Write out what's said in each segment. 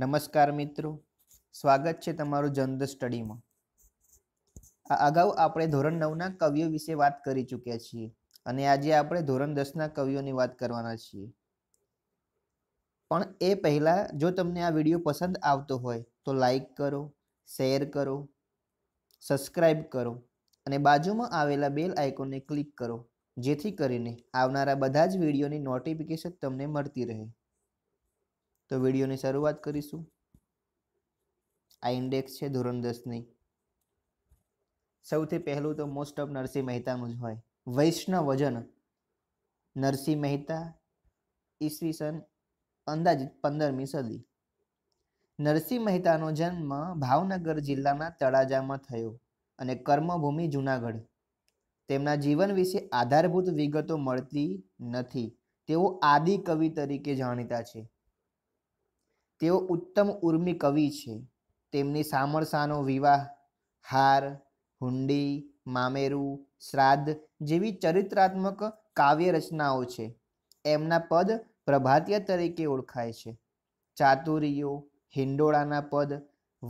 નમસ્કાર મિત્રો સ્વાગત છે તમારું જનરલ સ્ટડીમાં આ અગાઉ આપણે ધોરણ નવના કવિઓ વિશે વાત કરી ચૂક્યા છીએ અને આજે આપણે ધોરણ દસના કવિઓની વાત કરવાના છીએ પણ એ પહેલાં જો તમને આ વિડીયો પસંદ આવતો હોય તો લાઈક કરો શેર કરો સબસ્ક્રાઈબ કરો અને બાજુમાં આવેલા બેલ આઇકોનને ક્લિક કરો જેથી કરીને આવનારા બધા જ વિડીયોની નોટિફિકેશન તમને મળતી રહે તો વિડીયોની શરૂઆત કરીશું આ ઇન્ડેક્સ છે ધોરણ દસની સૌથી પહેલું તો મોસ્ટ ઓફ નરસિંહ મહેતાનું જ હોય વૈષ્ણવ વજન નરસિંહ મહેતા ઈસવીસન અંદાજિત પંદરમી સદી નરસિંહ મહેતાનો જન્મ ભાવનગર જિલ્લાના તળાજામાં થયો અને કર્મભૂમિ જુનાગઢ તેમના જીવન વિશે આધારભૂત વિગતો મળતી નથી તેઓ આદિ કવિ તરીકે જાણીતા છે તેઓ ઉત્તમ ઉર્મી કવિ છે તેમની સામરસાનો વિવાહ હાર હુંડી મામેરું શ્રાદ્ધ જેવી ચરિત્રાત્મક કાવ્ય રચનાઓ છે એમના પદ પ્રભાતિયા તરીકે ઓળખાય છે ચાતુર્યો હિંડોળાના પદ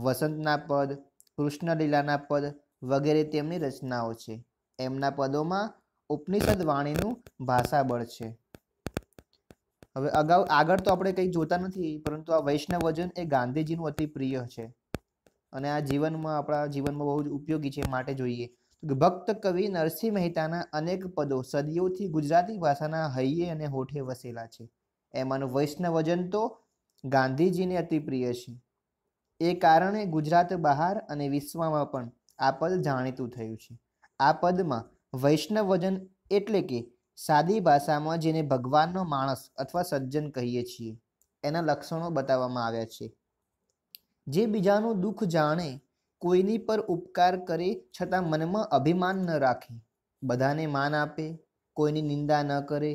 વસંતના પદ કૃષ્ણલીલાના પદ વગેરે તેમની રચનાઓ છે એમના પદોમાં ઉપનિષદ વાણીનું ભાષાબળ છે હવે અગાઉ આગળ તો આપણે કંઈ જોતા નથી પરંતુ આ વૈષ્ણવજન એ ગાંધીજીનું અતિ પ્રિય છે અને આ જીવનમાં આપણા જીવનમાં બહુ જ ઉપયોગી છે માટે જોઈએ ભક્ત કવિ નરસિંહ મહેતાના અનેક પદો સદીઓથી ગુજરાતી ભાષાના હૈયે અને હોઠે વસેલા છે એમાંનું વૈષ્ણવજન તો ગાંધીજીને અતિ પ્રિય છે એ કારણે ગુજરાત બહાર અને વિશ્વમાં પણ આ પદ જાણીતું થયું છે આ પદમાં વૈષ્ણવજન એટલે કે સાદી ભાષામાં જેને ભગવાનનો માણસ અથવા સજ્જન કહીએ છીએ એના લક્ષણો બતાવવામાં આવ્યા છે જે બીજાનું દુઃખ જાણે કોઈની પર ઉપકાર કરે છતાં મનમાં અભિમાન ન રાખે બધાને માન આપે કોઈની નિંદા ન કરે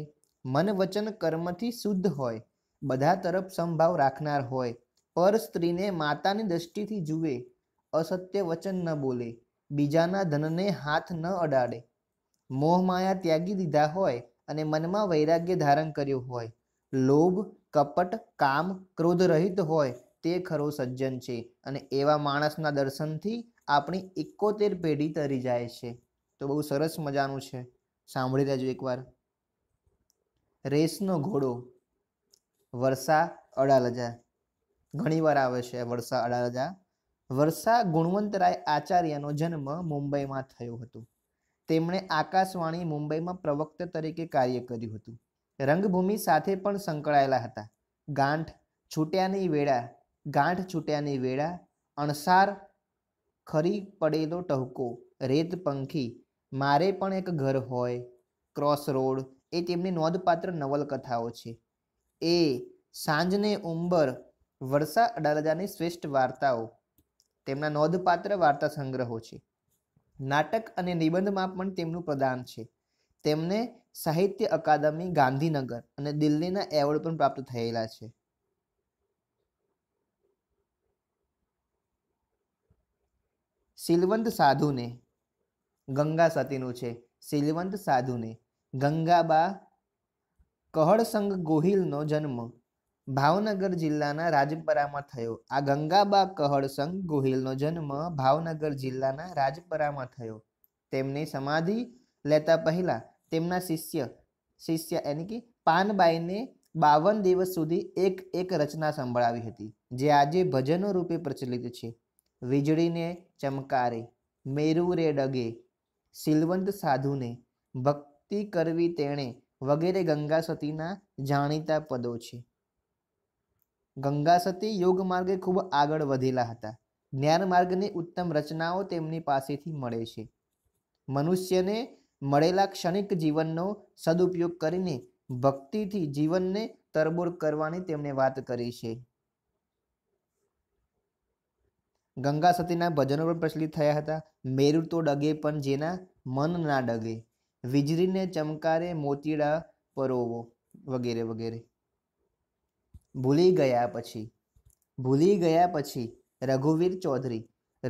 મન વચન કર્મથી શુદ્ધ હોય બધા તરફ સંભાવ રાખનાર હોય પર સ્ત્રીને માતાની દ્રષ્ટિથી જુએ અસત્ય વચન ન બોલે બીજાના ધનને હાથ ન અડાડે મોહ માયા ત્યાગી દીધા હોય અને મનમાં વૈરાગ્ય ધારણ કર્યું હોય લોભ કપટ કામ ક્રોધ રહિત હોય તે ખરો સજ્જન છે અને એવા માણસના દર્શનથી આપણી એકોતેર પેઢી તરી જાય છે તો બહુ સરસ મજાનું છે સાંભળી લેજો એકવાર રેસનો ઘોડો વર્ષા અડાલજા ઘણીવાર આવે છે વર્ષા અડાલજા વર્ષા ગુણવંતરાય આચાર્યનો જન્મ મુંબઈમાં થયો હતો તેમણે આકાશવાણી મુંબઈમાં પ્રવક્તા તરીકે કાર્ય કર્યું હતું રંગભૂમિ સાથે પણ સંકળાયેલા હતા ગાંઠ છૂટ્યાની વેળા ગાંઠ છૂટ્યાની વેળા અણસાર ખરી પડેલો ટહુકો રેત પંખી મારે પણ એક ઘર હોય ક્રોસ રોડ એ તેમની નોંધપાત્ર નવલકથાઓ છે એ સાંજને ઉંબર વર્ષા અડાલજાની શ્રેષ્ઠ વાર્તાઓ તેમના નોંધપાત્ર વાર્તા સંગ્રહો છે નાટક અને નિબંધમાં પણ તેમનું પ્રદાન છે તેમને સાહિત્ય અકાદમી ગાંધીનગર અને દિલ્હીના એવોર્ડ પણ પ્રાપ્ત થયેલા છે સિલવંત સાધુને ગંગા સતીનું છે સિલવંત સાધુને ગંગાબા કહળસંગ ગોહિલનો જન્મ ભાવનગર જિલ્લાના રાજપરામાં થયો આ ગંગાબા કહળસંગ ગોહિલનો જન્મ ભાવનગર જિલ્લાના રાજપરામાં થયો તેમની સમાધિ લેતા પહેલા તેમના શિષ્ય શિષ્ય એટલે કે પાનબાઈને બાવન દિવસ સુધી એક એક રચના સંભળાવી હતી જે આજે ભજનો રૂપે પ્રચલિત છે વીજળીને ચમકારે મેરુ રે ડગે સિલવંત સાધુને ભક્તિ કરવી તેણે વગેરે ગંગા સતીના જાણીતા પદો છે ગંગા સતી યોગ માર્ગે ખૂબ આગળ વધેલા હતા જ્ઞાન માર્ગની ઉત્તમ રચનાઓ તેમની પાસેથી મળે છે મનુષ્યને મળેલા ક્ષણિક જીવનનો સદુપયોગ કરીને ભક્તિથી જીવનને તરબોળ કરવાની તેમણે વાત કરી છે ગંગા સતીના ભજનો પણ પ્રચલિત થયા હતા મેરુ તો ડગે પણ જેના મન ના ડગે વીજળીને ચમકારે મોતીડા પરોવો વગેરે વગેરે ભૂલી ગયા પછી ભૂલી ગયા પછી રઘુવીર ચૌધરી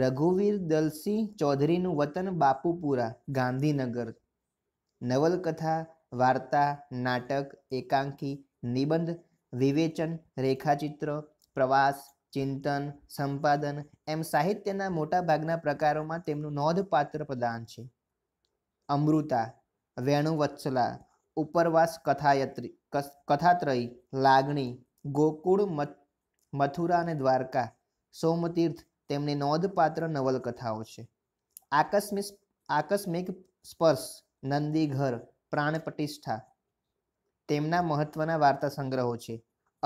રઘુવીર દલસિંહ ચૌધરીનું વતન બાપુપુરા ગાંધીનગર નવલકથા વાર્તા નાટક એકાંકી નિબંધ વિવેચન રેખાચિત્ર પ્રવાસ ચિંતન સંપાદન એમ સાહિત્યના મોટાભાગના પ્રકારોમાં તેમનું નોંધપાત્ર પ્રદાન છે અમૃતા વેણુવત્સલા ઉપરવાસ કથાયત્રી કથાત્રયી લાગણી ગોકુળ મથુરા અને દ્વારકા સોમતીર્થ તેમની નોંધપાત્ર નવલકથાઓ છે આકસ્મિક આકસ્મિક સ્પર્શ નંદીઘર પ્રાણ પ્રતિષ્ઠા તેમના મહત્વના વાર્તા સંગ્રહો છે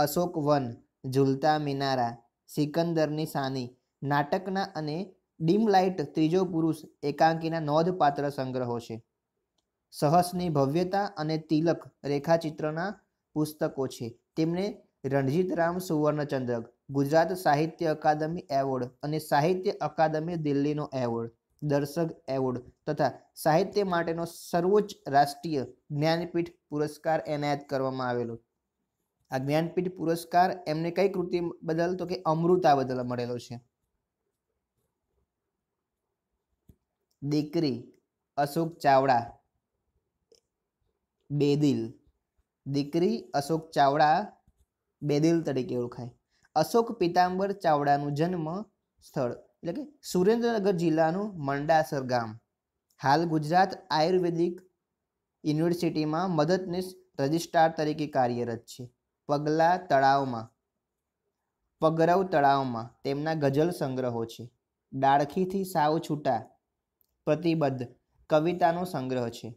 અશોક વન ઝૂલતા મિનારા સિકંદરની સાની નાટકના અને ડીમલાઇટ ત્રીજો પુરુષ એકાંકીના નોંધપાત્ર સંગ્રહો છે સહસની ભવ્યતા અને તિલક રેખાચિત્રના પુસ્તકો છે તેમણે રણજીત રામ સુવર્ણચંદ્રક ગુજરાત સાહિત્ય અકાદમી એવોર્ડ અને સાહિત્ય અકાદમી દિલ્હીનો એવોર્ડ દર્શક એવોર્ડ તથા સાહિત્ય માટેનો સર્વોચ્ચ રાષ્ટ્રીય જ્ઞાનપીઠ પુરસ્કાર એનાયત કરવામાં આવેલો આ જ્ઞાનપીઠ પુરસ્કાર એમને કઈ કૃતિ બદલ તો કે અમૃતા બદલ મળેલો છે દીકરી અશોક ચાવડા બેદિલ દીકરી અશોક ચાવડા બેદિલ તરીકે ઓળખાય અશોક પિતાંબર ચાવડાનું જન્મ સ્થળ એટલે કે સુરેન્દ્રનગર જિલ્લાનું મંડાસર ગામ હાલ ગુજરાત આયુર્વેદિક યુનિવર્સિટીમાં મદદનીશ રજિસ્ટ્રાર તરીકે કાર્યરત છે પગલા તળાવમાં પગરવ તળાવમાં તેમના ગઝલ સંગ્રહો છે ડાળખીથી સાવ છૂટા પ્રતિબદ્ધ કવિતાનો સંગ્રહ છે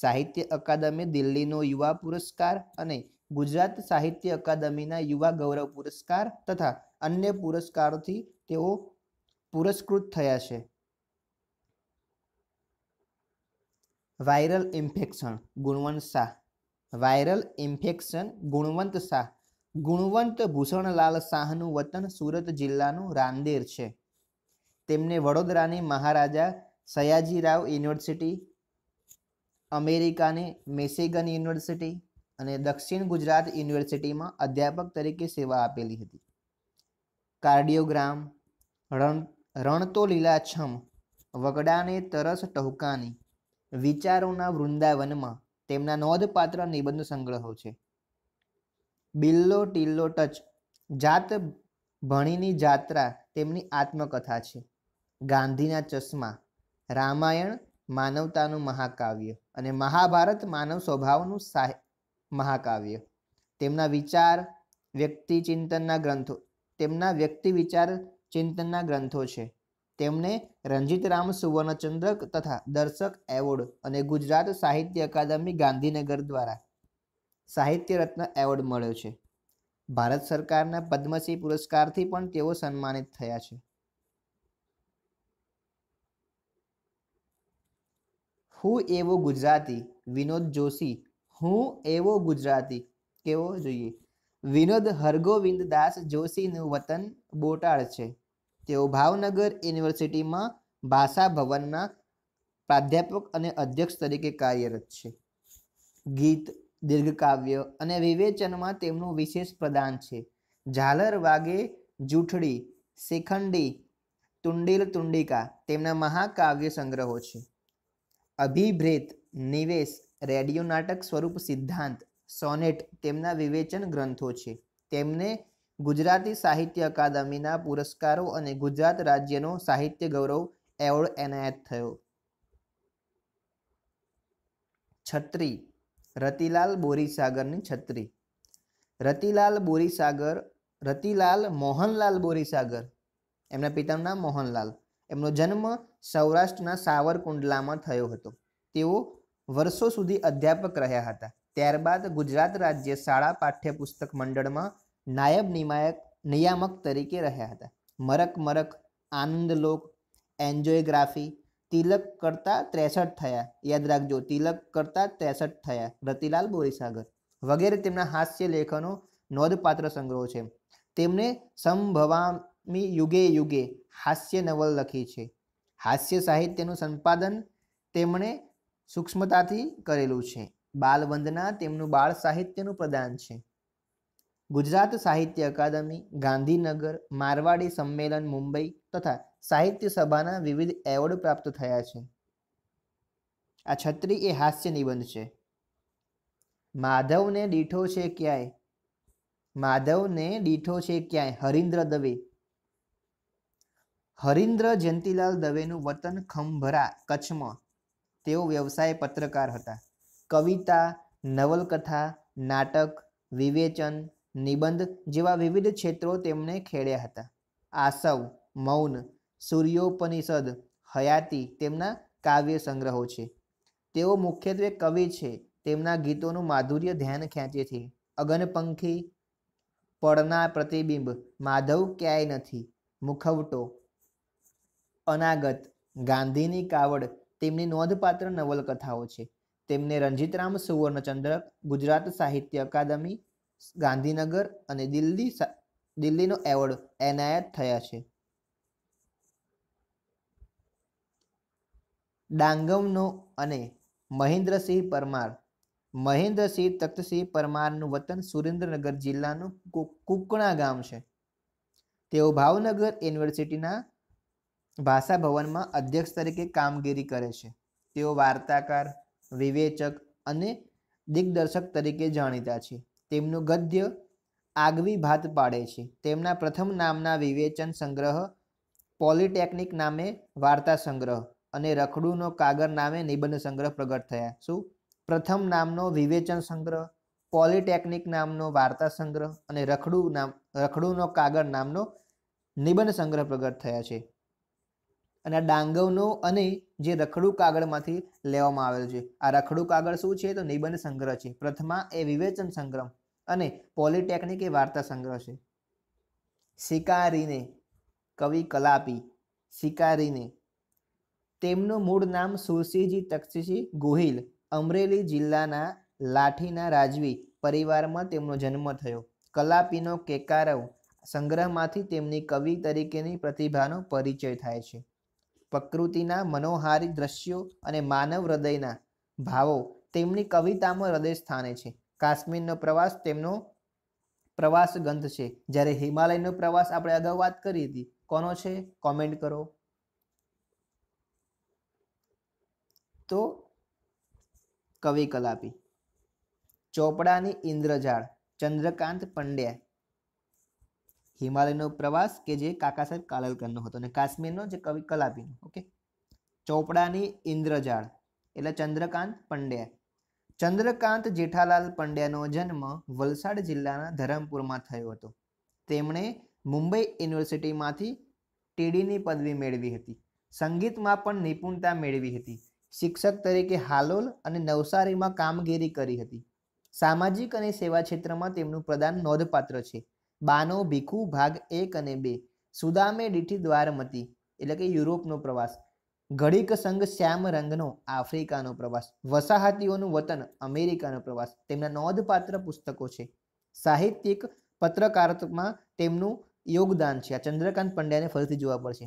સાહિત્ય અકાદમી દિલ્હીનો યુવા પુરસ્કાર અને ગુજરાત સાહિત્ય અકાદમીના યુવા ગૌરવ પુરસ્કાર તથા અન્ય પુરસ્કારોથી તેઓ પુરસ્કૃત થયા છે viral infection Gunvant Shah viral infection Gunvant Shah Gunvant Bhushanlal શાહનું વતન સુરત જિલ્લાનું રાંદેર છે તેમને વડોદરાની મહારાજા સયાજીરાવ યુનિવર્સિટી અમેરિકાની મેસેગન યુનિવર્સિટી અને દક્ષિણ ગુજરાત યુનિવર્સિટીમાં અધ્યાપક તરીકે સેવા આપેલી હતી કાર્ડિયોગ્રામ રણ રણ લીલાછમ વગડાને તરસ ટહુકાની વિચારોના વૃંદાવનમાં તેમના નોંધપાત્ર નિબંધ સંગ્રહો છે બિલ્લો ટિલ્લો ટચ જાત ભણીની જાત્રા તેમની આત્મકથા છે ગાંધીના ચશ્મા રામાયણ માનવતાનું મહાકાવ્ય અને મહાભારત માનવ સ્વભાવનું સાહિત્ય મહાકાવ્ય તેમના વિચાર વ્યક્તિ ચિંતનના ગ્રંથો તેમના વ્યક્તિ વિચાર ચિંતનના ગ્રંથો છે તેમને તેમણે રામ સુવર્ણચંદ્રક તથા દર્શક એવોર્ડ અને ગુજરાત સાહિત્ય અકાદમી ગાંધીનગર દ્વારા સાહિત્ય રત્ન એવોર્ડ મળ્યો છે ભારત સરકારના પદ્મશ્રી પુરસ્કારથી પણ તેઓ સન્માનિત થયા છે હું એવો ગુજરાતી વિનોદ જોશી હું એવો ગુજરાતી કેવો જોઈએ વિનોદ હરગોવિંદ દાસ જોશીનું વતન બોટાડ છે તેઓ ભાવનગર યુનિવર્સિટીમાં ભાષા ભવનના પ્રાધ્યાપક અને અધ્યક્ષ તરીકે કાર્યરત છે ગીત દીર્ઘકાવ્ય અને વિવેચનમાં તેમનું વિશેષ પ્રદાન છે ઝાલર વાગે જૂઠડી શિખંડી તુંડિલ તુંડિકા તેમના મહાકાવ્ય સંગ્રહો છે અભિભ્રેત નિવેશ રેડિયો નાટક સ્વરૂપ સિદ્ધાંત સોનેટ તેમના વિવેચન ગ્રંથો છે તેમને ગુજરાતી સાહિત્ય અકાદમીના પુરસ્કારો અને ગુજરાત રાજ્યનો સાહિત્ય ગૌરવ એવોર્ડ એનાયત થયો છત્રી રતિલાલ બોરીસાગરની છત્રી રતિલાલ બોરીસાગર રતિલાલ મોહનલાલ બોરીસાગર એમના પિતાનું નામ મોહનલાલ એમનો જન્મ સૌરાષ્ટ્રના સાવરકુંડલામાં થયો હતો તેઓ વર્ષો સુધી અધ્યાપક રહ્યા હતા ત્યારબાદ ગુજરાત રાજ્ય શાળા પાઠ્યપુસ્તક મંડળમાં નાયબ નિમાયક નિયામક તરીકે રહ્યા હતા મરક મરક આનંદલોક એન્જોયગ્રાફી તિલક કરતા ત્રેસઠ થયા યાદ રાખજો તિલક કરતા ત્રેસઠ થયા રતિલાલ બોરીસાગર વગેરે તેમના હાસ્ય લેખનો નોંધપાત્ર સંગ્રહ છે તેમણે સંભવામી યુગે યુગે હાસ્ય નવલ લખી છે હાસ્ય સાહિત્યનું સંપાદન તેમણે સૂક્ષ્મતાથી કરેલું છે બાલવંદના તેમનું બાળ સાહિત્યનું પ્રદાન છે ગુજરાત સાહિત્ય અકાદમી ગાંધીનગર મારવાડી સંમેલન મુંબઈ તથા સાહિત્ય સભાના વિવિધ એવોર્ડ પ્રાપ્ત થયા છે આ છત્રી એ હાસ્ય નિબંધ છે માધવને દીઠો છે ક્યાંય માધવને દીઠો છે ક્યાંય હરિન્દ્ર દવે હરિન્દ્ર જયંતિલાલ દવેનું વતન ખંભરા કચ્છમાં તેઓ વ્યવસાય પત્રકાર હતા કવિતા નવલકથા નાટક વિવેચન નિબંધ જેવા વિવિધ ક્ષેત્રો તેમણે ખેડ્યા હતા આસવ મૌન સૂર્યોપનિષદ હયાતી તેમના કાવ્ય સંગ્રહો છે તેઓ મુખ્યત્વે કવિ છે તેમના ગીતોનું માધુર્ય ધ્યાન ખેંચે છે અગનપંખી પડના પ્રતિબિંબ માધવ ક્યાંય નથી મુખવટો અનાગત ગાંધીની કાવડ તેમની નોંધપાત્ર નવલકથાઓ છે તેમને રણજીતરામ સુવર્ણચંદ્રક ગુજરાત સાહિત્ય અકાદમી ગાંધીનગર અને દિલ્હી દિલ્હીનો એવોર્ડ એનાયત થયા છે ડાંગમનો અને મહેન્દ્રસિંહ પરમાર મહેન્દ્રસિંહ તખ્તસિંહ પરમારનું વતન સુરેન્દ્રનગર જિલ્લાનું કુકણા ગામ છે તેઓ ભાવનગર યુનિવર્સિટીના ભાષા ભવનમાં અધ્યક્ષ તરીકે કામગીરી કરે છે તેઓ વાર્તાકાર વિવેચક અને દિગ્દર્શક તરીકે જાણીતા છે તેમનું ગદ્ય આગવી ભાત પાડે છે તેમના પ્રથમ નામના વિવેચન સંગ્રહ પોલિટેકનિક નામે વાર્તા સંગ્રહ અને રખડુનો કાગર નામે નિબંધ સંગ્રહ પ્રગટ થયા શું પ્રથમ નામનો વિવેચન સંગ્રહ પોલિટેકનિક નામનો વાર્તા સંગ્રહ અને રખડુ નામ રખડુનો કાગળ નામનો નિબંધ સંગ્રહ પ્રગટ થયા છે અને આ ડાંગવનો અને જે રખડું કાગળમાંથી લેવામાં આવેલ છે આ રખડું કાગળ શું છે તો નિબંધ સંગ્રહ છે પ્રથમા એ વિવેચન સંગ્રહ અને પોલિટેકનિક એ વાર્તા સંગ્રહ છે શિકારીને કવિ કલાપી શિકારીને તેમનું મૂળ નામ સુરસિંહજી તક્ષશી ગોહિલ અમરેલી જિલ્લાના લાઠીના રાજવી પરિવારમાં તેમનો જન્મ થયો કલાપીનો કેકારવ સંગ્રહમાંથી તેમની કવિ તરીકેની પ્રતિભાનો પરિચય થાય છે પ્રકૃતિના મનોહારી દ્રશ્યો અને માનવ હૃદયના ભાવો તેમની કવિતામાં હૃદય સ્થાને છે કાશ્મીરનો પ્રવાસ તેમનો પ્રવાસ ગંધ છે જ્યારે હિમાલયનો પ્રવાસ આપણે અગાઉ વાત કરી હતી કોનો છે કોમેન્ટ કરો તો કવિ કલાપી ચોપડાની ઇન્દ્રજાળ ચંદ્રકાંત પંડ્યા હિમાલયનો પ્રવાસ કે જે કાકા સાહેબ કાલલકરનો હતો અને કાશ્મીરનો જે કવિ કલાપીનો ઓકે ચોપડાની ઇન્દ્રજાળ એટલે ચંદ્રકાંત પંડ્યા ચંદ્રકાંત જેઠાલાલ પંડ્યાનો જન્મ વલસાડ જિલ્લાના ધરમપુરમાં થયો હતો તેમણે મુંબઈ યુનિવર્સિટીમાંથી ટીડીની પદવી મેળવી હતી સંગીતમાં પણ નિપુણતા મેળવી હતી શિક્ષક તરીકે હાલોલ અને નવસારીમાં કામગીરી કરી હતી સામાજિક અને સેવા ક્ષેત્રમાં તેમનું પ્રદાન નોંધપાત્ર છે બાનો ભીખુ ભાગ એક અને બે સુદામે ડીઠી દ્વારમતી એટલે કે યુરોપનો પ્રવાસ ઘડીક સંઘ શ્યામ રંગનો આફ્રિકાનો પ્રવાસ વસાહતીઓનું વતન અમેરિકાનો પ્રવાસ તેમના નોંધપાત્ર પુસ્તકો છે સાહિત્યિક પત્રકારત્વમાં તેમનું યોગદાન છે આ ચંદ્રકાંત પંડ્યાને ફરીથી જોવા પડશે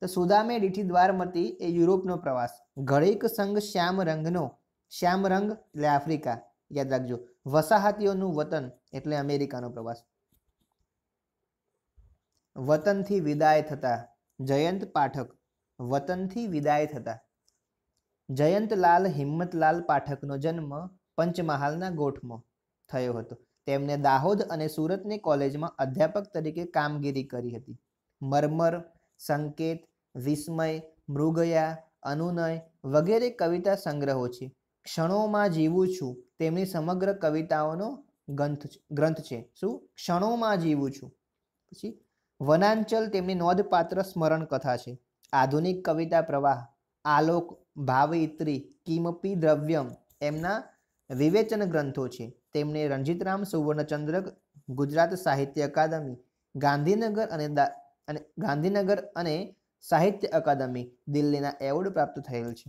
તો સુદામે ડીઠી દ્વારમતી એ યુરોપનો પ્રવાસ ઘડીક સંઘ શ્યામ રંગનો શ્યામ રંગ એટલે આફ્રિકા યાદ રાખજો વસાહતીઓનું વતન એટલે અમેરિકાનો પ્રવાસ વતનથી વિદાય થતા જયંત પાઠક વતનથી વિદાય થતા જયંતલાલ હિંમતલાલ પાઠકનો જન્મ પંચમહાલના ગોઠમાં થયો હતો તેમણે દાહોદ અને સુરતની કોલેજમાં અધ્યાપક તરીકે કામગીરી કરી હતી મરમર સંકેત વિસ્મય મૃગયા અનુનય વગેરે કવિતા સંગ્રહો છે ક્ષણોમાં જીવું છું તેમની સમગ્ર કવિતાઓનો ગ્રંથ ગ્રંથ છે શું ક્ષણોમાં જીવું છું પછી વનાંચલ તેમની નોંધપાત્ર સ્મરણ કથા છે આધુનિક કવિતા પ્રવાહ આલોક ભાવયિત્રી કિમપી દ્રવ્યમ એમના વિવેચન ગ્રંથો છે તેમને રણજીતરામ સુવર્ણચંદ્રક ગુજરાત સાહિત્ય અકાદમી ગાંધીનગર અને અને ગાંધીનગર અને સાહિત્ય અકાદમી દિલ્હીના એવોર્ડ પ્રાપ્ત થયેલ છે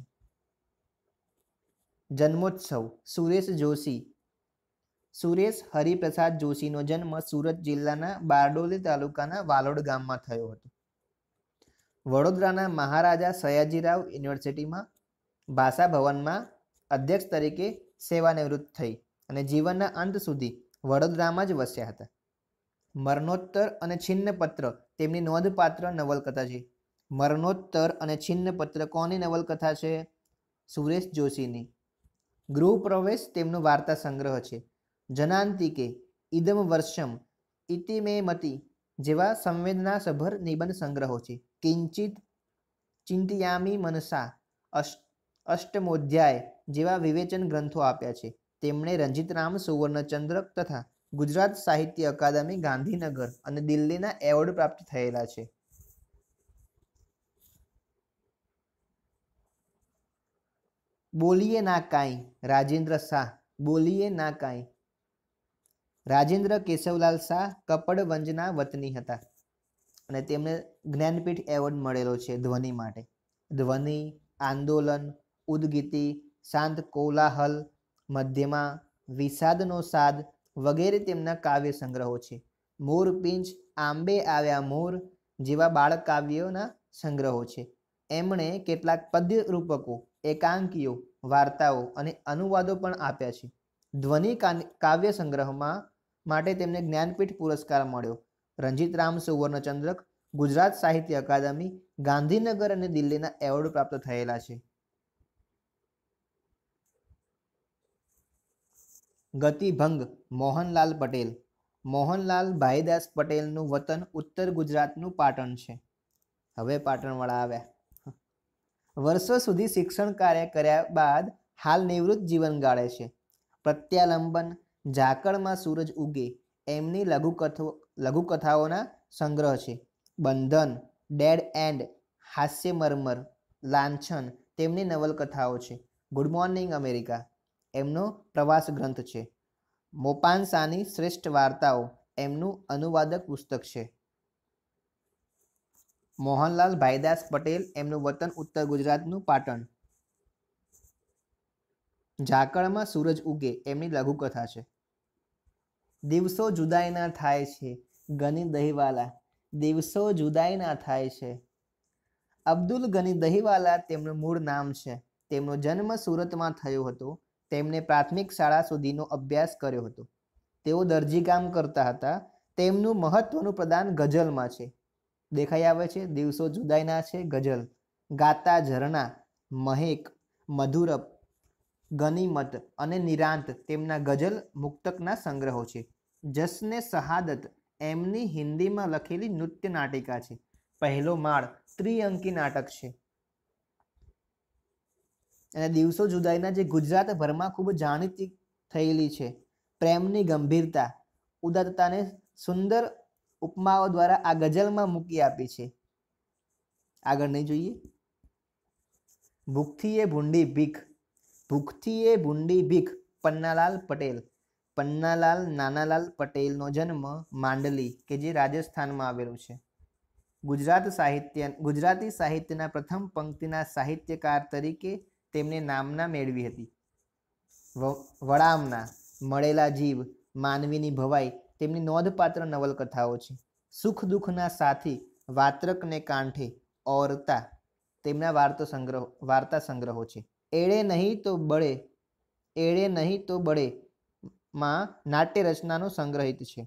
જન્મોત્સવ સુરેશ જોશી સુરેશ હરિપ્રસાદ જોશીનો જન્મ સુરત જિલ્લાના બારડોલી તાલુકાના વાલોડ ગામમાં થયો હતો વડોદરાના મહારાજા સયાજીરાવ યુનિવર્સિટીમાં ભાષા ભવનમાં અધ્યક્ષ તરીકે સેવાનિવૃત્ત થઈ અને જીવનના અંત સુધી વડોદરામાં જ વસ્યા હતા મરણોત્તર અને છિન્નપત્ર તેમની નોંધપાત્ર નવલકથા છે મરણોત્તર અને છિન્નપત્ર કોની નવલકથા છે સુરેશ જોશીની ગૃહ પ્રવેશ તેમનો વાર્તા સંગ્રહ છે જનાંતિકે ઇદમ વર્ષમ ઇતિ મે જેવા સંવેદનાસભર નિબંધ સંગ્રહો છે કિંચિત ચિંતિયામી મનસા અષ્ટમોધ્યાય જેવા વિવેચન ગ્રંથો આપ્યા છે તેમણે રંજીતરામ સુવર્ણચંદ્રક તથા ગુજરાત સાહિત્ય અકાદમી ગાંધીનગર અને દિલ્હીના એવોર્ડ પ્રાપ્ત થયેલા છે બોલીએ ના કાંઈ રાજેન્દ્ર શાહ બોલીએ ના કાંઈ રાજેન્દ્ર કેશવલાલ શાહ કપડ વંજના વતની હતા અને તેમને જ્ઞાનપીઠ એવોર્ડ મળેલો છે ધ્વનિ માટે ધ્વનિ આંદોલન ઉદગીતિ શાંત કોલાહલ મધ્યમાં વિષાદનો સાદ વગેરે તેમના કાવ્ય સંગ્રહો છે મોર પિંચ આંબે આવ્યા મોર જેવા બાળ કાવ્યોના સંગ્રહો છે એમણે કેટલાક પદ્ય રૂપકો એકાંકીઓ વાર્તાઓ અને અનુવાદો પણ આપ્યા છે ધ્વનિ કાવ્ય સંગ્રહમાં માટે તેમને જ્ઞાનપીઠ પુરસ્કાર મળ્યો રંજીત રામ સુવર્ણચંદ્રક ગુજરાત સાહિત્ય અકાદમી ગાંધીનગર અને દિલ્હીના એવોર્ડ પ્રાપ્ત થયેલા છે ગતિભંગ મોહનલાલ પટેલ મોહનલાલ ભાઈદાસ પટેલનું વતન ઉત્તર ગુજરાતનું પાટણ છે હવે પાટણવાળા આવ્યા વર્ષો સુધી શિક્ષણ કાર્ય કર્યા બાદ હાલ નિવૃત્ત જીવન ગાળે છે પ્રત્યાલંબન ઝાકળમાં સૂરજ ઉગે એમની લઘુકથો લઘુકથાઓના સંગ્રહ છે બંધન ડેડ એન્ડ હાસ્ય મરમર લાંછન તેમની નવલકથાઓ છે ગુડ મોર્નિંગ અમેરિકા એમનો પ્રવાસ ગ્રંથ છે મોપાનસાની શ્રેષ્ઠ વાર્તાઓ એમનું અનુવાદક પુસ્તક છે મોહનલાલ ભાઈદાસ પટેલ એમનું વતન ઉત્તર ગુજરાતનું પાટણ ઝાકળમાં સૂરજ ઉગે એમની લઘુકથા છે દિવસો જુદાઈના થાય છે ગની દહીવાલા દિવસો જુદાઈના થાય છે અબ્દુલ ગની દહીવાલા તેમનું મૂળ નામ છે તેમનો જન્મ સુરતમાં થયો હતો તેમણે પ્રાથમિક શાળા સુધીનો અભ્યાસ કર્યો હતો તેઓ દરજી દરજીકામ કરતા હતા તેમનું મહત્વનું પ્રદાન ગઝલમાં છે દેખાઈ આવે છે દિવસો જુદાઈના છે ગઝલ ગાતા ઝરણા મહેક મધુરપ ગનીમત અને નિરાંત તેમના ગઝલ મુક્તકના સંગ્રહો છે જસને શહાદત એમની હિન્દીમાં લખેલી નૃત્ય નાટિકા છે પહેલો માળ ત્રિઅંકી નાટક છે અને દિવસો જુદાઈના જે ગુજરાતભરમાં ખૂબ જાણીતી થયેલી છે પ્રેમની ગંભીરતા ઉદારતાને સુંદર ઉપમાઓ દ્વારા આ ગઝલમાં મૂકી આપી છે આગળ નહીં જોઈએ ભૂખથી એ ભૂંડી ભીખ ભૂખથી એ ભૂંડી ભીખ પન્નાલાલ પટેલ પન્નાલાલ નાનાલાલ પટેલનો જન્મ માંડલી કે જે રાજસ્થાનમાં આવેલું છે ગુજરાત સાહિત્ય ગુજરાતી સાહિત્યના પ્રથમ પંક્તિના સાહિત્યકાર તરીકે તેમને નામના મેળવી હતી વડામના મળેલા જીવ માનવીની ભવાઈ તેમની નોંધપાત્ર નવલકથાઓ છે સુખ દુઃખના સાથી વાત્રકને કાંઠે ઓરતા તેમના વાર્તો સંગ્રહ વાર્તા સંગ્રહો છે એળે નહીં તો બળે એળે નહીં તો બળે માં નાટ્ય રચનાનો સંગ્રહિત છે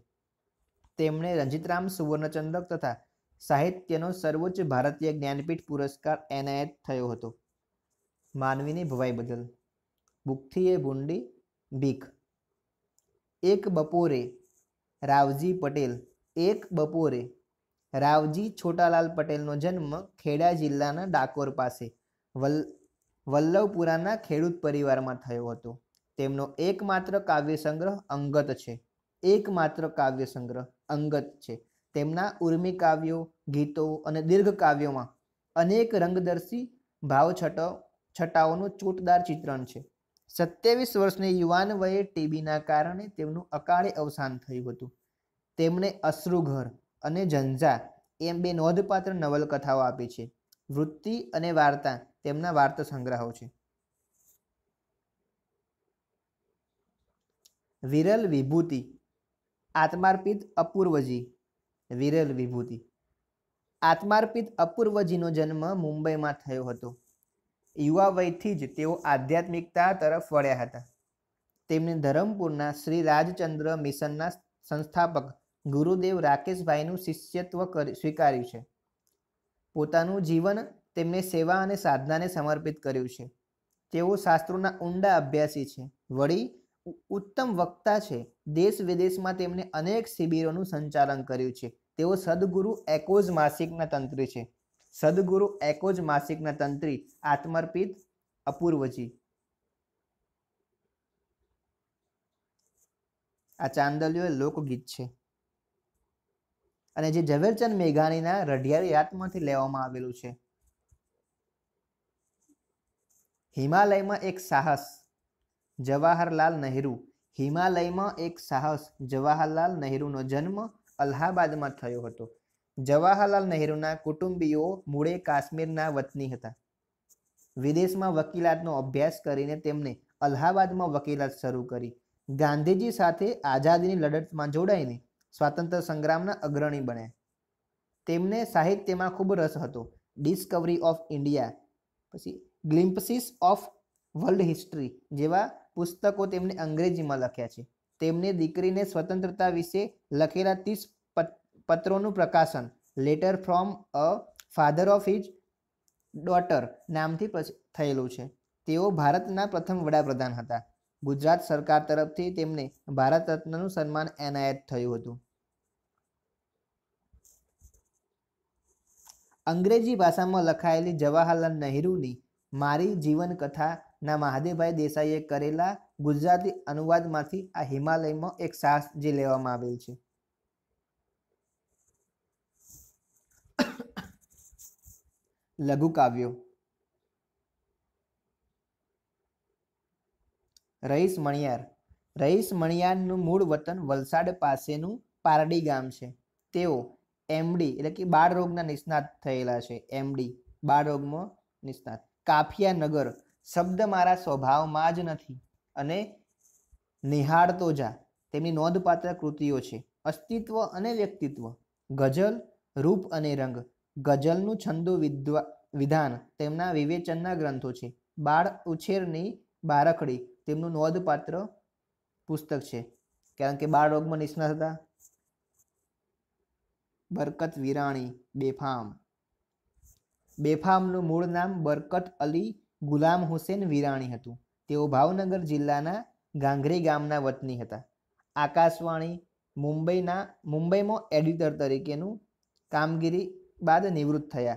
તેમણે રંજીતરામ સુવર્ણચંદ્રક તથા સાહિત્યનો સર્વોચ્ચ ભારતીય જ્ઞાનપીઠ પુરસ્કાર એનાયત થયો હતો માનવીની ભવાઈ બદલ ભૂખથી એ ભૂંડી ભીખ એક બપોરે રાવજી પટેલ એક બપોરે રાવજી છોટાલાલ પટેલનો જન્મ ખેડા જિલ્લાના ડાકોર પાસે વલ વલ્લભપુરાના ખેડૂત પરિવારમાં થયો હતો તેમનો એકમાત્ર કાવ્ય સંગ્રહ અંગત છે એકમાત્ર કાવ્ય સંગ્રહ અંગત છે તેમના ઉર્મી કાવ્યો ગીતો અને દીર્ઘ કાવ્યોમાં અનેક રંગદર્શી ભાવ છટો છટાઓનું ચૂંટદાર ચિત્રણ છે સત્યાવીસ વર્ષની યુવાન વયે ટીબીના કારણે તેમનું અકાળે અવસાન થયું હતું તેમણે અશ્રુઘર અને ઝંઝા એમ બે નોંધપાત્ર નવલકથાઓ આપી છે વૃત્તિ અને વાર્તા તેમના વાર્તા સંગ્રહો છે વિરલ વિભૂતિ આત્માર્પિત અપૂર્વજી વિરલ વિભૂતિ આત્માર્પિત અપૂર્વજીનો જન્મ મુંબઈમાં થયો હતો યુવા વયથી જ તેઓ આધ્યાત્મિકતા તરફ વળ્યા હતા તેમને ધરમપુરના શ્રી રાજચંદ્ર મિશનના સંસ્થાપક ગુરુદેવ રાકેશભાઈનું શિષ્યત્વ કરી સ્વીકાર્યું છે પોતાનું જીવન તેમને સેવા અને સાધનાને સમર્પિત કર્યું છે તેઓ શાસ્ત્રોના ઊંડા અભ્યાસી છે વળી ઉત્તમ વક્તા છે દેશ વિદેશમાં તેમણે અનેક શિબિરોનું સંચાલન કર્યું છે તેઓ સદગુરુ એકોઝ માસિકના તંત્રી છે સદગુરુ એકોઝ માસિકના તંત્રી આત્મર્પિત અપૂર્વજી આ ચાંદલિયો લોકગીત છે અને જે ઝવેરચંદ મેઘાણીના રઢિયાળી યાદમાંથી લેવામાં આવેલું છે હિમાલયમાં એક સાહસ જવાહરલાલ નહેરુ હિમાલયમાં એક સાહસ જવાહરલાલ નહેરુનો જન્મ અલ્હાબાદમાં થયો હતો જવાહરલાલ નહેરુના કુટુંબીઓ મૂળે કાશ્મીરના વતની હતા વિદેશમાં વકીલાતનો અભ્યાસ કરીને તેમણે અલ્હાબાદમાં વકીલાત શરૂ કરી ગાંધીજી સાથે આઝાદીની લડતમાં જોડાઈને સ્વાતંત્ર્ય સંગ્રામના અગ્રણી બન્યા તેમને સાહિત્યમાં ખૂબ રસ હતો ડિસ્કવરી ઓફ ઇન્ડિયા પછી ગ્લિમ્પસિસ ઓફ વર્લ્ડ હિસ્ટ્રી જેવા પુસ્તકો તેમણે અંગ્રેજીમાં લખ્યા છે તેમની દીકરીને સ્વતંત્રતા વિશે લખેલા ત્રીસ પત્રોનું પ્રકાશન letter from a father of his daughter નામથી થયેલું છે તેઓ ભારતના પ્રથમ વડાપ્રધાન હતા ગુજરાત સરકાર તરફથી તેમને ભારત રત્નનું સન્માન એનાયત થયું હતું અંગ્રેજી ભાષામાં લખાયેલી જવાહરલાલ નહેરુની મારી જીવનકથાના મહાદેવભાઈ દેસાઈએ કરેલા ગુજરાતી અનુવાદમાંથી આ હિમાલયમાં એક સાસ જે લેવામાં આવેલ છે લઘુ કાવ્યો રહીશ મણિયાર રહીશ મણિયારનું મૂળ વતન વલસાડ પાસેનું પારડી ગામ છે તેઓ એમડી એટલે કે બાળ રોગના નિષ્ણાત થયેલા છે એમડી બાળ રોગમાં નિષ્ણાત નગર શબ્દ મારા સ્વભાવમાં જ નથી અને નિહાળતો જા તેમની નોંધપાત્ર કૃતિઓ છે અસ્તિત્વ અને વ્યક્તિત્વ ગઝલ રૂપ અને રંગ ગઝલનું છંદો વિદ્વા વિધાન તેમના વિવેચનના ગ્રંથો છે બાળ ઉછેરની બારખડી તેમનું નોંધપાત્ર પુસ્તક છે કારણ કે બાળ રોગમાં નિષ્ણાત હતા બરકત વિરાણી બેફામ બેફામનું મૂળ નામ બરકત અલી ગુલામ હુસેન વિરાણી હતું તેઓ ભાવનગર જિલ્લાના ગાંઘરી ગામના વતની હતા આકાશવાણી મુંબઈના મુંબઈમાં એડિટર તરીકેનું કામગીરી બાદ નિવૃત્ત થયા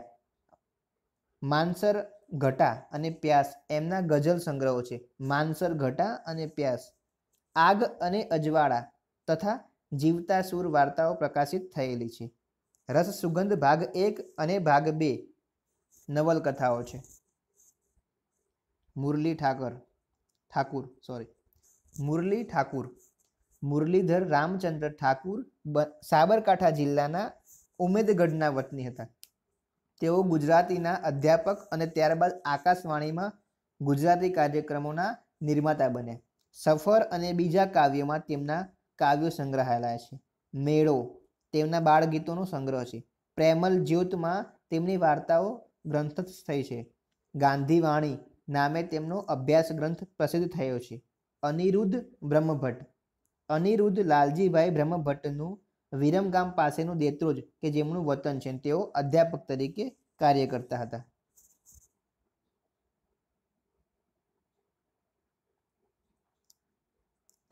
માનસર ઘટા અને પ્યાસ એમના ગઝલ સંગ્રહો છે માનસર ઘટા અને પ્યાસ આગ અને અજવાળા તથા જીવતા સૂર વાર્તાઓ પ્રકાશિત થયેલી છે રસ સુગંધ ભાગ એક અને ભાગ બે નવલકથાઓ છે મુરલી ઠાકર ઠાકુર સોરી મુરલી ઠાકુર મુરલીધર રામચંદ્ર ઠાકુર સાબરકાંઠા જિલ્લાના ઉમેદગઢના વતની હતા તેઓ ગુજરાતીના અધ્યાપક અને ત્યારબાદ આકાશવાણીમાં ગુજરાતી કાર્યક્રમોના નિર્માતા બન્યા સફર અને બીજા કાવ્યોમાં તેમના કાવ્યો સંગ્રહાયેલા છે મેળો તેમના બાળગીતોનો સંગ્રહ છે પ્રેમલ જ્યોતમાં તેમની વાર્તાઓ ગ્રંથ થઈ છે ગાંધીવાણી નામે તેમનો અભ્યાસ ગ્રંથ પ્રસિદ્ધ થયો છે અનિરુદ્ધ બ્રહ્મભટ્ટ અનિરુદ્ધ લાલજીભાઈ બ્રહ્મભટ્ટનું વિરમગામ પાસેનું દેત્રોજ કે જેમનું વતન છે તેઓ અધ્યાપક તરીકે કાર્ય કરતા હતા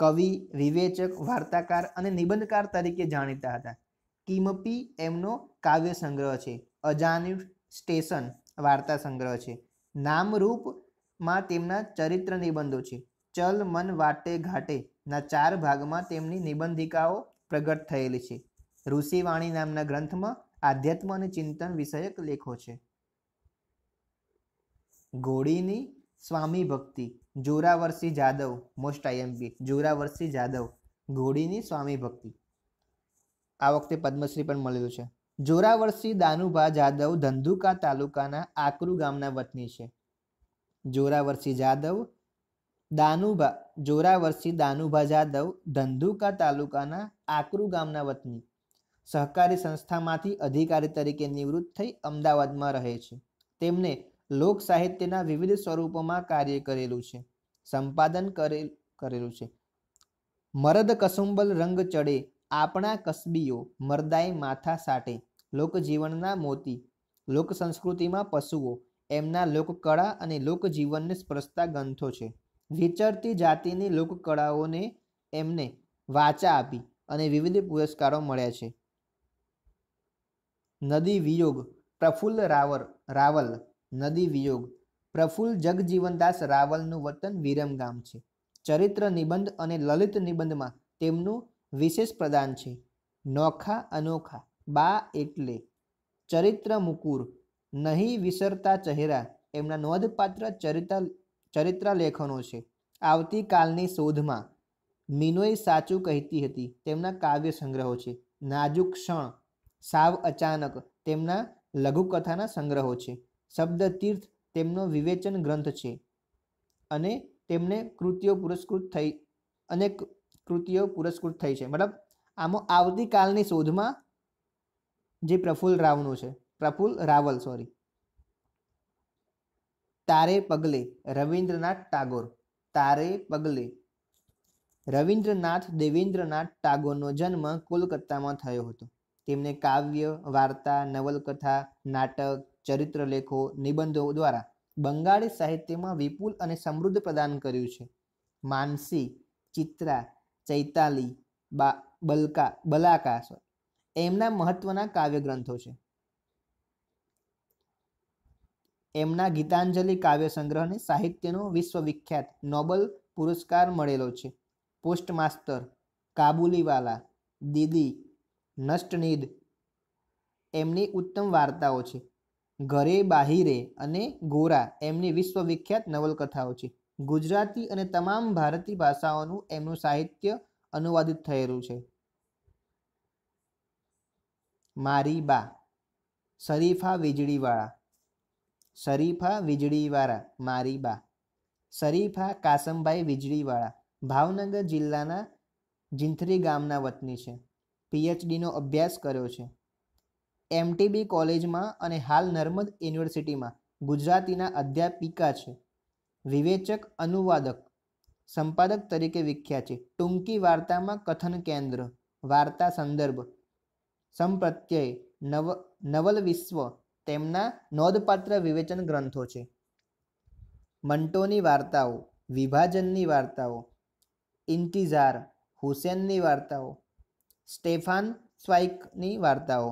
કવિ વિવેચક વાર્તાકાર અને નિબંધકાર તરીકે જાણીતા હતા કિમપી એમનો કાવ્ય સંગ્રહ છે અજાણ્યું સ્ટેશન વાર્તા સંગ્રહ છે નામરૂપમાં તેમના ચરિત્ર નિબંધો છે ચલ મન વાટે ઘાટે ના ચાર ભાગમાં તેમની નિબંધિકાઓ પ્રગટ થયેલી છે ઋષિવાણી નામના ગ્રંથમાં આધ્યાત્મ અને ચિંતન વિષયક લેખો છે ઘોડીની સ્વામી ભક્તિ જોરાવરસિંહ જાદવ મોસ્ટ આઈએમપી જોરાવરસિંહ જાદવ ઘોડીની સ્વામી ભક્તિ આ વખતે પદ્મશ્રી પણ મળેલું છે જોરાવરસી દાનુભા જાદવ ધંધુકા તાલુકાના આકરુ ગામના વતની છે જોરાવરસી જાદવ દાનુભા જોરાવરસી દાનુભા જાદવ ધંધુકા તાલુકાના આકરુ ગામના વતની સહકારી સંસ્થામાંથી અધિકારી તરીકે નિવૃત્ત થઈ અમદાવાદમાં રહે છે તેમણે લોક સાહિત્યના વિવિધ સ્વરૂપોમાં કાર્ય કરેલું છે સંપાદન કરેલ કરેલું છે મરદ કસુંબલ રંગ ચડે આપણા કસબીઓ મરદાઈ માથા સાટે લોકજીવનના મોતી લોક સંસ્કૃતિમાં પશુઓ એમના લોકકળા અને લોકજીવનને સ્પર્શતા ગ્રંથો છે વિચરતી જાતિની લોકકળાઓને એમને વાચા આપી અને વિવિધ પુરસ્કારો મળ્યા છે નદી વિયોગ પ્રફુલ્લ રાવર રાવલ નદી વિયોગ પ્રફુલ્લ જગજીવનદાસ રાવલનું વતન વિરમગામ છે ચરિત્ર નિબંધ અને લલિત નિબંધમાં તેમનું વિશેષ પ્રદાન છે નોખા અનોખા બા એટલે ચરિત્ર મુકુર નહીં વિસરતા ચહેરા એમના નોંધપાત્ર ચરિત્ર ચરિત્ર લેખનો છે આવતીકાલની શોધમાં મિનોય સાચું કહેતી હતી તેમના કાવ્ય સંગ્રહો છે નાજુક ક્ષણ સાવ અચાનક તેમના લઘુકથાના સંગ્રહો છે શબ્દ તીર્થ તેમનો વિવેચન ગ્રંથ છે અને તેમને કૃતિઓ પુરસ્કૃત થઈ અનેક કૃતિઓ પુરસ્કૃત થઈ છે મતલબ આમાં આવતીકાલની શોધમાં જે પ્રફુલ રાવનું છે પ્રફુલ રાવલ સોરી તારે પગલે રવિન્દ્રનાથ ટાગોર તારે પગલે રવિન્દ્રનાથ દેવેન્દ્રનાથ ટાગોરનો જન્મ કોલકાતામાં થયો હતો તેમને કાવ્ય વાર્તા નવલકથા નાટક ચરિત્ર લેખો નિબંધો દ્વારા બંગાળી સાહિત્યમાં વિપુલ અને સમૃદ્ધ પ્રદાન કર્યું છે માનસી ચિત્રા ચૈતાલી બા બલકા બલાકા એમના મહત્વના કાવ્ય ગ્રંથો છે એમના ગીતાંજલિ કાવ્ય સંગ્રહને સાહિત્યનો વિશ્વવિખ્યાત નોબલ પુરસ્કાર મળેલો છે પોસ્ટ માસ્ટર કાબુલીવાલા દીદી નષ્ટનીદ એમની ઉત્તમ વાર્તાઓ છે ઘરે બાહિરે અને ગોરા એમની વિશ્વવિખ્યાત નવલકથાઓ છે ગુજરાતી અને તમામ ભારતીય ભાષાઓનું એમનું સાહિત્ય અનુવાદિત થયેલું છે મારી બા શરીફા વીજળીવાળા શરીફા વીજળીવાળા મારી બા શરીફા કાસમભાઈ વીજળીવાળા ભાવનગર જિલ્લાના જિંથરી ગામના વતની છે પીએચડીનો અભ્યાસ કર્યો છે એમટીબી કોલેજમાં અને હાલ નર્મદ યુનિવર્સિટીમાં ગુજરાતીના અધ્યાપિકા છે વિવેચક અનુવાદક સંપાદક તરીકે વિખ્યાત છે ટૂંકી વાર્તામાં કથન કેન્દ્ર વાર્તા સંદર્ભ સંપ્રત્યય નવ નવલ વિશ્વ તેમના નોંધપાત્ર વિવેચન ગ્રંથો છે મંટોની વાર્તાઓ વિભાજનની વાર્તાઓ ઇન્તિઝાર હુસેનની વાર્તાઓ સ્ટેફાન સ્વાઇકની વાર્તાઓ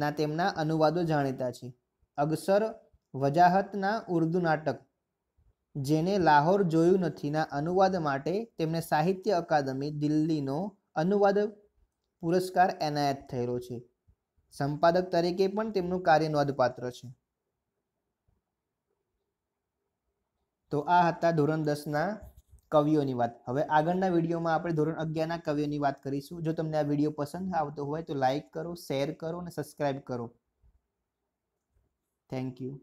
ના તેમના અનુવાદો જાણીતા છે અગસર વજાહતના ઉર્દુ નાટક જેને લાહોર જોયું નથીના અનુવાદ માટે તેમને સાહિત્ય અકાદમી દિલ્હીનો અનુવાદ પુરસ્કાર એનાયત થયેલો છે સંપાદક તરીકે પણ તેમનું કાર્ય નોંધપાત્ર છે તો આ હતા ધોરણ દસના કવિઓની વાત હવે આગળના વિડીયોમાં આપણે ધોરણ અગિયારના કવિઓની વાત કરીશું જો તમને આ વિડીયો પસંદ આવતો હોય તો લાઈક કરો શેર કરો અને સબસ્ક્રાઈબ કરો થેન્ક યુ